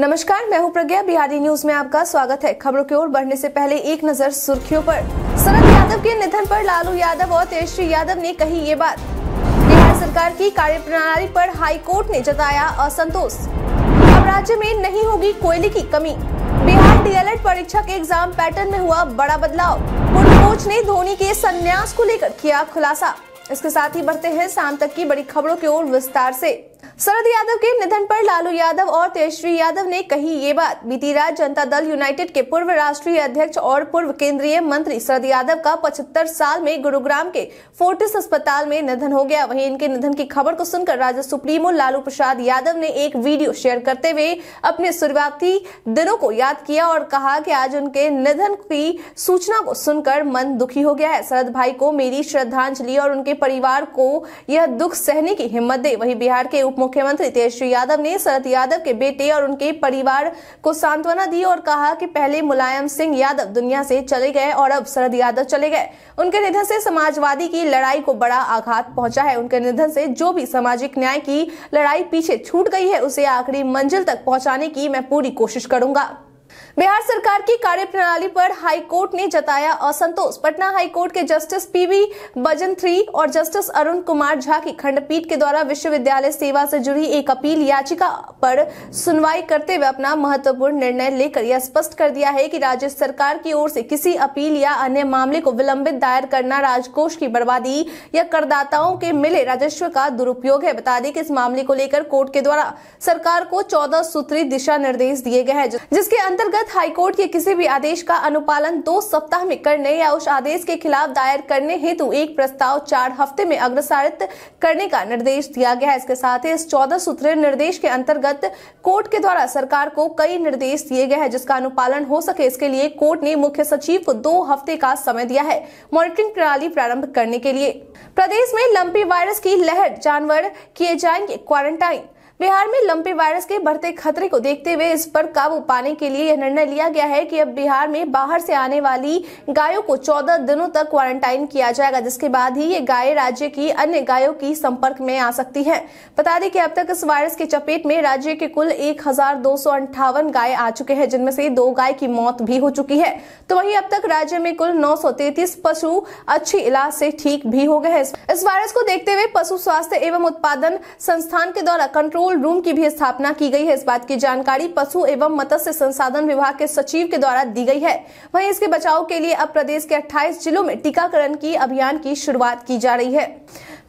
नमस्कार मैं हूं प्रज्ञा बिहारी न्यूज में आपका स्वागत है खबरों की ओर बढ़ने से पहले एक नजर सुर्खियों पर शरद यादव के निधन पर लालू यादव और तेजस्वी यादव ने कही ये बात बिहार सरकार की कार्यप्रणाली पर हाई कोर्ट ने जताया असंतोष अब राज्य में नहीं होगी कोयले की कमी बिहार डीएलएड परीक्षा के एग्जाम पैटर्न में हुआ बड़ा बदलाव पूर्व कोच ने धोनी के संन्यास को लेकर किया खुलासा इसके साथ ही बढ़ते हैं शाम तक की बड़ी खबरों की ओर विस्तार ऐसी शरद यादव के निधन पर लालू यादव और तेजस्वी यादव ने कही ये बात बीती रात जनता दल यूनाइटेड के पूर्व राष्ट्रीय अध्यक्ष और पूर्व केंद्रीय मंत्री शरद यादव का 75 साल में गुरुग्राम के फोर्टिस अस्पताल में निधन हो गया वहीं इनके निधन की खबर को सुनकर राज्य सुप्रीमो लालू प्रसाद यादव ने एक वीडियो शेयर करते हुए अपने शुरुआती दिनों को याद किया और कहा की आज उनके निधन की सूचना को सुनकर मन दुखी हो गया है शरद भाई को मेरी श्रद्धांजलि और उनके परिवार को यह दुख सहने की हिम्मत दे वही बिहार के उप मुख्यमंत्री तेजस्वी यादव ने शरद यादव के बेटे और उनके परिवार को सांत्वना दी और कहा कि पहले मुलायम सिंह यादव दुनिया से चले गए और अब शरद यादव चले गए उनके निधन से समाजवादी की लड़ाई को बड़ा आघात पहुंचा है उनके निधन से जो भी सामाजिक न्याय की लड़ाई पीछे छूट गई है उसे आखिरी मंजिल तक पहुंचाने की मैं पूरी कोशिश करूंगा बिहार सरकार की कार्यप्रणाली पर कोर्ट ने जताया असंतोष पटना हाई कोर्ट के जस्टिस पीवी थ्री और जस्टिस अरुण कुमार झा की खंडपीठ के द्वारा विश्वविद्यालय सेवा से जुड़ी एक अपील याचिका पर सुनवाई करते हुए अपना महत्वपूर्ण निर्णय लेकर यह स्पष्ट कर दिया है कि राज्य सरकार की ओर से किसी अपील या अन्य मामले को विलंबित दायर करना राजकोष की बर्बादी या करदाताओं के मिले राजस्व का दुरुपयोग है बता दें कि इस मामले को लेकर कोर्ट के द्वारा सरकार को चौदह सूत्री दिशा निर्देश दिए गए हैं जिसके अंतर्गत भारत हाईकोर्ट के किसी भी आदेश का अनुपालन दो सप्ताह में करने या उस आदेश के खिलाफ दायर करने हेतु एक प्रस्ताव चार हफ्ते में अग्रसारित करने का निर्देश दिया गया है इसके साथ ही इस चौदह सूत्रीय निर्देश के अंतर्गत कोर्ट के द्वारा सरकार को कई निर्देश दिए गए हैं जिसका अनुपालन हो सके इसके लिए कोर्ट ने मुख्य सचिव को दो हफ्ते का समय दिया है मॉनिटरिंग प्रणाली प्रारंभ करने के लिए प्रदेश में लंपी वायरस की लहर जानवर किए जाएंगे क्वारंटाइन बिहार में लंपी वायरस के बढ़ते खतरे को देखते हुए इस पर काबू पाने के लिए यह निर्णय लिया गया है कि अब बिहार में बाहर से आने वाली गायों को 14 दिनों तक क्वारंटाइन किया जाएगा जिसके बाद ही ये गाय राज्य की अन्य गायों की संपर्क में आ सकती हैं। बता दें कि अब तक इस वायरस की चपेट में राज्य के कुल एक गाय आ चुके हैं जिनमें से दो गाय की मौत भी हो चुकी है तो वही अब तक राज्य में कुल नौ पशु अच्छी इलाज से ठीक भी हो गए हैं इस वायरस को देखते हुए पशु स्वास्थ्य एवं उत्पादन संस्थान के द्वारा कंट्रोल कंट्रोल रूम की भी स्थापना की गई है इस बात की जानकारी पशु एवं मत्स्य संसाधन विभाग के सचिव के द्वारा दी गई है वहीं इसके बचाव के लिए अब प्रदेश के 28 जिलों में टीकाकरण की अभियान की शुरुआत की जा रही है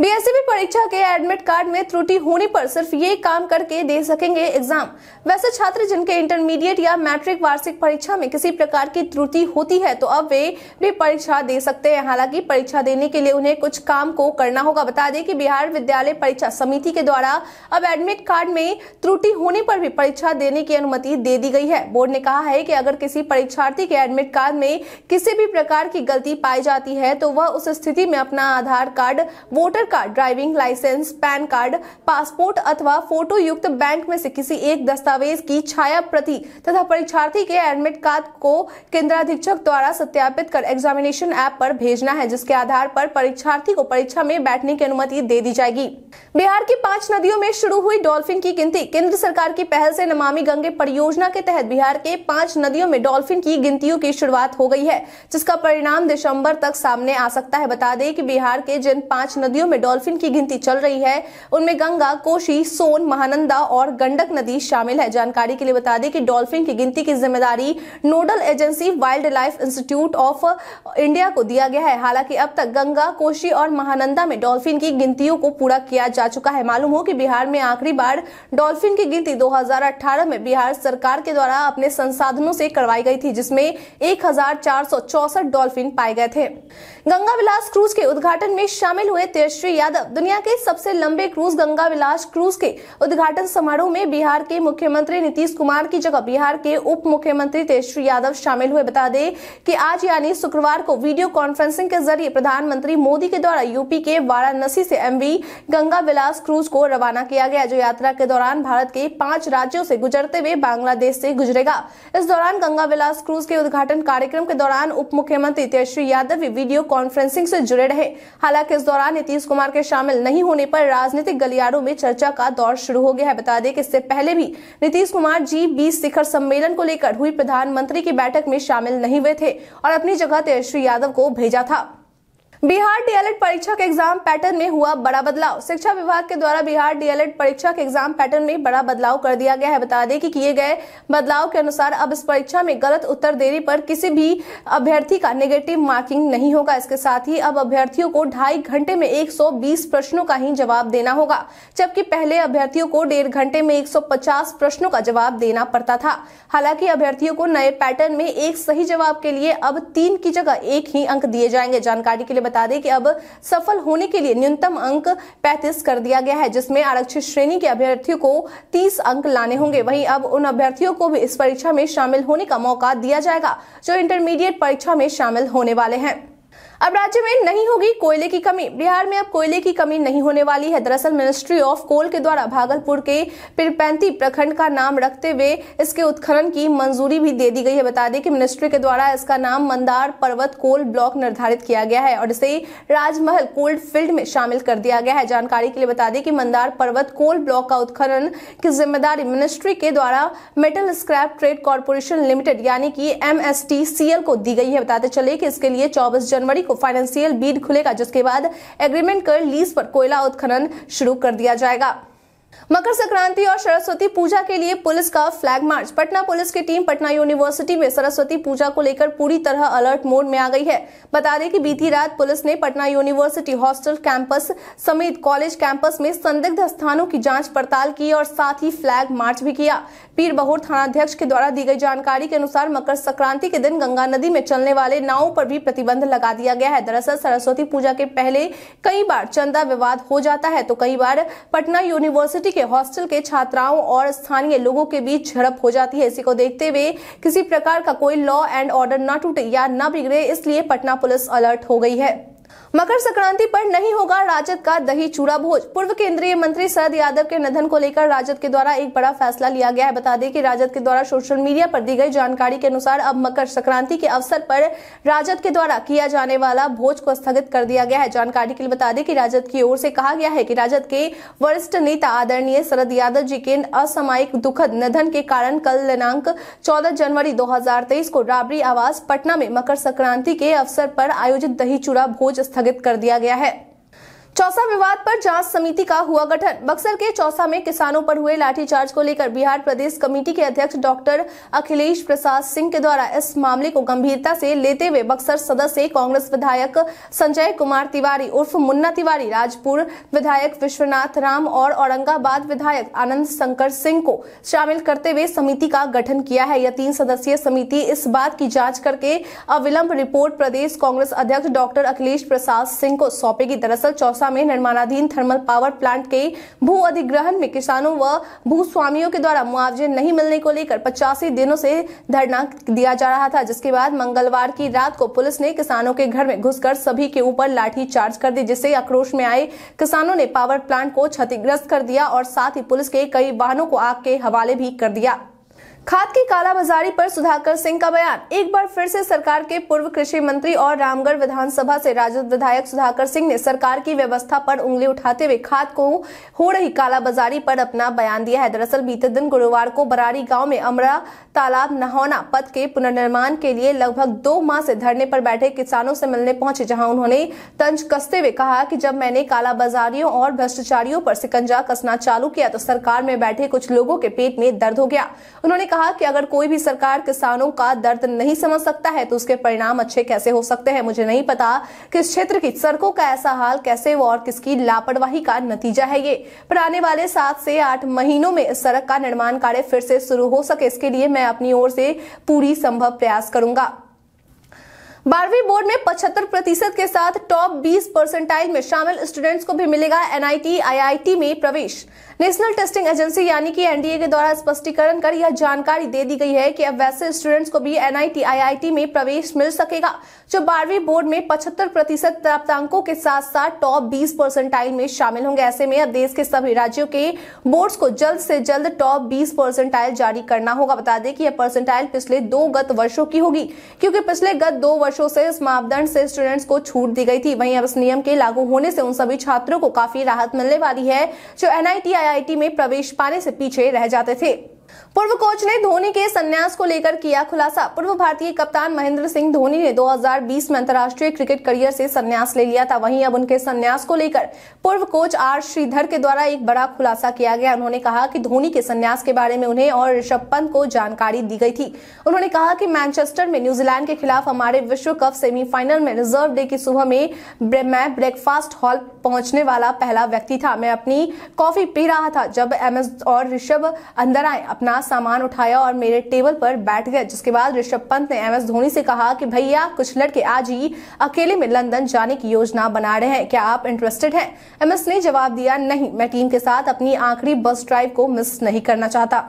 बी परीक्षा के एडमिट कार्ड में त्रुटि होने पर सिर्फ ये काम करके दे सकेंगे एग्जाम वैसे छात्र जिनके इंटरमीडिएट या मैट्रिक वार्षिक परीक्षा में किसी प्रकार की त्रुटि होती है तो अब वे भी परीक्षा दे सकते हैं हालांकि परीक्षा देने के लिए उन्हें कुछ काम को करना होगा बता दें कि बिहार विद्यालय परीक्षा समिति के द्वारा अब एडमिट कार्ड में त्रुटि होने पर भी परीक्षा देने की अनुमति दे दी गई है बोर्ड ने कहा है की अगर किसी परीक्षार्थी के एडमिट कार्ड में किसी भी प्रकार की गलती पाई जाती है तो वह उस स्थिति में अपना Aadhaar card voter Aadhaar card driving licence PAN card passport अथवा फोटो युक्त बैंक में से किसी एक दस्तावेज की छाया प्रति तथा परीक्षार्थी के एडमिट कार्ड को केंद्राधीक्षक द्वारा सत्यापित कर एग्जामिनेशन ऐप पर भेजना है जिसके आधार पर परीक्षार्थी को परीक्षा में बैठने की अनुमति दे दी जाएगी बिहार की पांच नदियों में शुरू हुई डॉल्फिन की गिनती केंद्र सरकार की पहल से नमामि गंगे परियोजना के तहत बिहार के पांच नदियों में डॉल्फिन की गिनतियों की शुरुआत हो गई है जिसका परिणाम दिसंबर तक सामने आ सकता है बता दें कि बिहार के जिन पांच नदियों में में डॉल्फिन की गिनती चल रही है उनमें गंगा कोशी सोन महानंदा और गंडक नदी शामिल है जानकारी के लिए बता दें कि डॉल्फिन की गिनती की जिम्मेदारी nodal agency wildlife institute of India को दिया गया है हालांकि अब तक गंगा कोशी और महानंदा में डॉल्फिन की गिनतियों को पूरा किया जा चुका है मालूम हो कि बिहार में आखिरी बार डॉल्फिन की गिनती 2018 में बिहार सरकार के द्वारा अपने संसाधनों से करवाई गई थी जिसमें एक डॉल्फिन पाए गए थे गंगा विलास क्रूज के उद्घाटन में शामिल हुए तेजस्वी तेजस्वी यादव दुनिया के सबसे लंबे क्रूज गंगा विलास क्रूज के उद्घाटन समारोह में बिहार के मुख्यमंत्री नीतीश कुमार की जगह बिहार के उप मुख्यमंत्री तेजस्वी यादव शामिल हुए बता दें कि आज यानी शुक्रवार को वीडियो कॉन्फ्रेंसिंग के जरिए प्रधानमंत्री मोदी के द्वारा यूपी के वाराणसी से एमवी गंगा विलास क्रूज को रवाना किया गया जो यात्रा के दौरान भारत के पांच राज्यों से गुजरते हुए बांग्लादेश से गुजरेगा इस दौरान गंगा विलास क्रूज के उद्घाटन कार्यक्रम के दौरान उप मुख्यमंत्री तेजस्वी यादव वीडियो कॉन्फ्रेंसिंग से जुड़े रहे हालांकि इस दौरान नीतीश कुमार के शामिल नहीं होने पर राजनीतिक गलियारों में चर्चा का दौर शुरू हो गया है बता दें कि इससे पहले भी नीतीश कुमार जी बीस शिखर सम्मेलन को लेकर हुई प्रधानमंत्री की बैठक में शामिल नहीं हुए थे और अपनी जगह तेजस्वी यादव को भेजा था बिहार डीएलएड परीक्षा के एग्जाम पैटर्न में हुआ बड़ा बदलाव शिक्षा विभाग के द्वारा बिहार डीएलएड परीक्षा के एग्जाम पैटर्न में बड़ा बदलाव कर दिया गया है बता दें कि किए गए बदलाव के अनुसार अब इस परीक्षा में गलत उत्तर देने पर किसी भी अभ्यर्थी का नेगेटिव मार्किंग नहीं होगा इसके साथ ही अब अभ्यर्थियों को ढाई घंटे में एक प्रश्नों का ही जवाब देना होगा जबकि पहले अभ्यर्थियों को डेढ़ घंटे में एक प्रश्नों का जवाब देना पड़ता था हालांकि अभ्यर्थियों को नए पैटर्न में एक सही जवाब के लिए अब तीन की जगह एक ही अंक दिए जाएंगे जानकारी के लिए बता दें कि अब सफल होने के लिए न्यूनतम अंक 35 कर दिया गया है जिसमें आरक्षित श्रेणी के अभ्यर्थियों को 30 अंक लाने होंगे वहीं अब उन अभ्यर्थियों को भी इस परीक्षा में शामिल होने का मौका दिया जाएगा जो इंटरमीडिएट परीक्षा में शामिल होने वाले हैं अब राज्य में नहीं होगी कोयले की कमी बिहार में अब कोयले की कमी नहीं होने वाली है दरअसल मिनिस्ट्री ऑफ कोल के द्वारा भागलपुर के पिरपैंती प्रखंड का नाम रखते हुए इसके उत्खनन की मंजूरी भी दे दी गई है बता दें कि मिनिस्ट्री के द्वारा इसका नाम मंदार पर्वत कोल ब्लॉक निर्धारित किया गया है और इसे राजमहल कोल्ड फील्ड में शामिल कर दिया गया है जानकारी के लिए बता दें कि मंदार पर्वत कोल ब्लॉक का उत्खनन की जिम्मेदारी मिनिस्ट्री के द्वारा metal scrap trade corporation limited यानी कि एम को दी गई है बताते चले कि इसके लिए चौबीस जनवरी को फाइनेंशियल बीड खुलेगा जिसके बाद एग्रीमेंट कर लीज पर कोयला उत्खनन शुरू कर दिया जाएगा मकर संक्रांति और सरस्वती पूजा के लिए पुलिस का फ्लैग मार्च पटना पुलिस की टीम पटना यूनिवर्सिटी में सरस्वती पूजा को लेकर पूरी तरह अलर्ट मोड में आ गई है बता दें कि बीती रात पुलिस ने पटना यूनिवर्सिटी हॉस्टल कैंपस समेत कॉलेज कैंपस में संदिग्ध स्थानों की जांच पड़ताल की और साथ ही फ्लैग मार्च भी किया पीर बहोर थानाध्यक्ष के द्वारा दी गई जानकारी के अनुसार मकर संक्रांति के दिन गंगा नदी में चलने वाले नावों पर भी प्रतिबंध लगा दिया गया है दरअसल सरस्वती पूजा के पहले कई बार चंदा विवाद हो जाता है तो कई बार पटना यूनिवर्सिटी के हॉस्टल के छात्राओं और स्थानीय लोगों के बीच झड़प हो जाती है इसी को देखते हुए किसी प्रकार का कोई लॉ एंड ऑर्डर न टूटे या न बिगड़े इसलिए पटना पुलिस अलर्ट हो गई है मकर संक्रांति पर नहीं होगा राजद का दही चूड़ा भोज पूर्व केंद्रीय मंत्री शरद यादव के निधन को लेकर राजद के द्वारा एक बड़ा फैसला लिया गया है बता दें कि राजद के द्वारा सोशल मीडिया पर दी गई जानकारी के अनुसार अब मकर संक्रांति के अवसर पर राजद के द्वारा किया जाने वाला भोज को स्थगित कर दिया गया है जानकारी के लिए बता दें कि राजद की ओर से कहा गया है कि राजद के वरिष्ठ नेता आदरणीय शरद यादव जी के असामयिक दुखद निधन के कारण कल दिनांक चौदह जनवरी दो को राबरी आवास पटना में मकर संक्रांति के अवसर पर आयोजित दही चूड़ा भोज स्थगित स्थगित कर दिया गया है चौसा विवाद पर जांच समिति का हुआ गठन बक्सर के चौसा में किसानों पर हुए लाठीचार्ज को लेकर बिहार प्रदेश कमेटी के अध्यक्ष डॉक्टर अखिलेश प्रसाद सिंह के द्वारा इस मामले को गंभीरता से लेते हुए बक्सर सदस्य कांग्रेस विधायक संजय कुमार तिवारी उर्फ मुन्ना तिवारी राजपुर विधायक विश्वनाथ राम और औरंगाबाद विधायक आनंद शंकर सिंह को शामिल करते हुए समिति का गठन किया है यह तीन सदस्यीय समिति इस बात की जांच करके अविलंब रिपोर्ट प्रदेश कांग्रेस अध्यक्ष डॉक्टर अखिलेश प्रसाद सिंह को सौंपेगी दरअसल चौसा दौसा में निर्माणाधीन थर्मल पावर प्लांट के भू अधिग्रहण में किसानों व भू स्वामियों के द्वारा मुआवजे नहीं मिलने को लेकर पचासी दिनों से धरना दिया जा रहा था जिसके बाद मंगलवार की रात को पुलिस ने किसानों के घर में घुसकर सभी के ऊपर लाठी चार्ज कर दी जिससे आक्रोश में आए किसानों ने पावर प्लांट को क्षतिग्रस्त कर दिया और साथ ही पुलिस के कई वाहनों को आग के हवाले भी कर दिया खाद की कालाबाजारी पर सुधाकर सिंह का बयान एक बार फिर से सरकार के पूर्व कृषि मंत्री और रामगढ़ विधानसभा से राजद विधायक सुधाकर सिंह ने सरकार की व्यवस्था पर उंगली उठाते हुए खाद को हो रही कालाबाजारी पर अपना बयान दिया है दरअसल बीते दिन गुरुवार को बरारी गांव में अमरा तालाब नहौना पथ के पुनर्निर्माण के लिए लगभग दो माह से धरने पर बैठे किसानों से मिलने पहुंचे जहां उन्होंने तंज कसते हुए कहा कि जब मैंने कालाबाजारियों और भ्रष्टाचारियों पर सिकंजा कसना चालू किया तो सरकार में बैठे कुछ लोगों के पेट में दर्द हो गया उन्होंने कहा कि अगर कोई भी सरकार किसानों का दर्द नहीं समझ सकता है तो उसके परिणाम अच्छे कैसे हो सकते हैं मुझे नहीं पता कि इस क्षेत्र की सड़कों का ऐसा हाल कैसे और किसकी लापरवाही का नतीजा है ये पर आने वाले सात से आठ महीनों में इस सड़क का निर्माण कार्य फिर से शुरू हो सके इसके लिए मैं अपनी ओर से पूरी संभव प्रयास करूंगा बारहवीं बोर्ड में 75 प्रतिशत के साथ टॉप 20 परसेंटाइल में शामिल स्टूडेंट्स को भी मिलेगा एनआईटी आईआईटी में प्रवेश नेशनल टेस्टिंग एजेंसी यानी कि एनडीए के द्वारा स्पष्टीकरण कर यह जानकारी दे दी गई है कि अब वैसे स्टूडेंट्स को भी एनआईटी आईआईटी में प्रवेश मिल सकेगा जो बारहवीं बोर्ड में पचहत्तर प्रतिशत प्राप्तांकों के साथ साथ टॉप बीस परसेंटाइल में शामिल होंगे ऐसे में अब देश के सभी राज्यों के बोर्ड को जल्द से जल्द टॉप बीस परसेंटाइल जारी करना होगा बता दें कि यह परसेंटाइल पिछले दो गत वर्षो की होगी क्योंकि पिछले गत दो वर्ष वर्षों से इस मापदंड से स्टूडेंट्स को छूट दी गई थी वहीं अब इस नियम के लागू होने से उन सभी छात्रों को काफी राहत मिलने वाली है जो एनआईटी आईआईटी में प्रवेश पाने से पीछे रह जाते थे पूर्व कोच ने धोनी के सन्यास को लेकर किया खुलासा पूर्व भारतीय कप्तान महेंद्र सिंह धोनी ने 2020 में अंतर्राष्ट्रीय क्रिकेट करियर से सन्यास ले लिया था वहीं अब उनके संन्यास को लेकर पूर्व कोच आर श्रीधर के द्वारा एक बड़ा खुलासा किया गया उन्होंने कहा कि धोनी के सन्यास के बारे में उन्हें और ऋषभ पंत को जानकारी दी गई थी उन्होंने कहा कि मैनचेस्टर में न्यूजीलैंड के खिलाफ हमारे विश्व कप सेमीफाइनल में रिजर्व डे की सुबह में मैं ब्रेकफास्ट हॉल पहुंचने वाला पहला व्यक्ति था मैं अपनी कॉफी पी रहा था जब एम और ऋषभ अंदर आए अपना सामान उठाया और मेरे टेबल पर बैठ गए जिसके बाद ऋषभ पंत ने एम एस धोनी से कहा कि भैया कुछ लड़के आज ही अकेले में लंदन जाने की योजना बना रहे हैं क्या आप इंटरेस्टेड हैं एम एस ने जवाब दिया नहीं मैं टीम के साथ अपनी आखिरी बस ड्राइव को मिस नहीं करना चाहता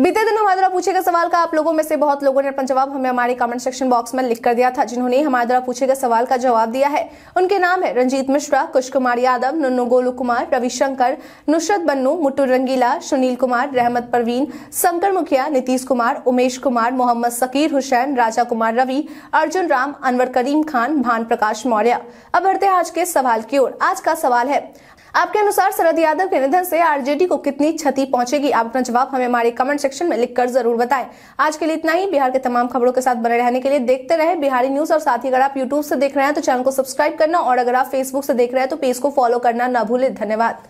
बीते दिन हमारे द्वारा पूछे गए सवाल का आप लोगों में से बहुत लोगों ने अपना जवाब हमें हमारे कमेंट सेक्शन बॉक्स में लिख कर दिया था जिन्होंने हमारे द्वारा पूछे गए सवाल का जवाब दिया है उनके नाम है रंजीत मिश्रा कुश कुमार यादव नुन्नू गोलू कुमार रविशंकर नुसरत बन्नू मुट्टू रंगीला सुनील कुमार रहमत परवीन शंकर मुखिया नीतीश कुमार उमेश कुमार मोहम्मद सकीर हुसैन राजा कुमार रवि अर्जुन राम अनवर करीम खान भान प्रकाश मौर्य अब बढ़ते आज के सवाल की ओर आज का सवाल है आपके अनुसार शरद यादव के निधन से आरजेडी को कितनी क्षति पहुंचेगी आप अपना जवाब हमें हमारे कमेंट सेक्शन में लिखकर जरूर बताएं आज के लिए इतना ही बिहार के तमाम खबरों के साथ बने रहने के लिए देखते रहे बिहारी न्यूज और साथ ही अगर आप यूट्यूब से देख रहे हैं तो चैनल को सब्सक्राइब करना और अगर आप फेसबुक से देख रहे हैं तो पेज को फॉलो करना न भूले धन्यवाद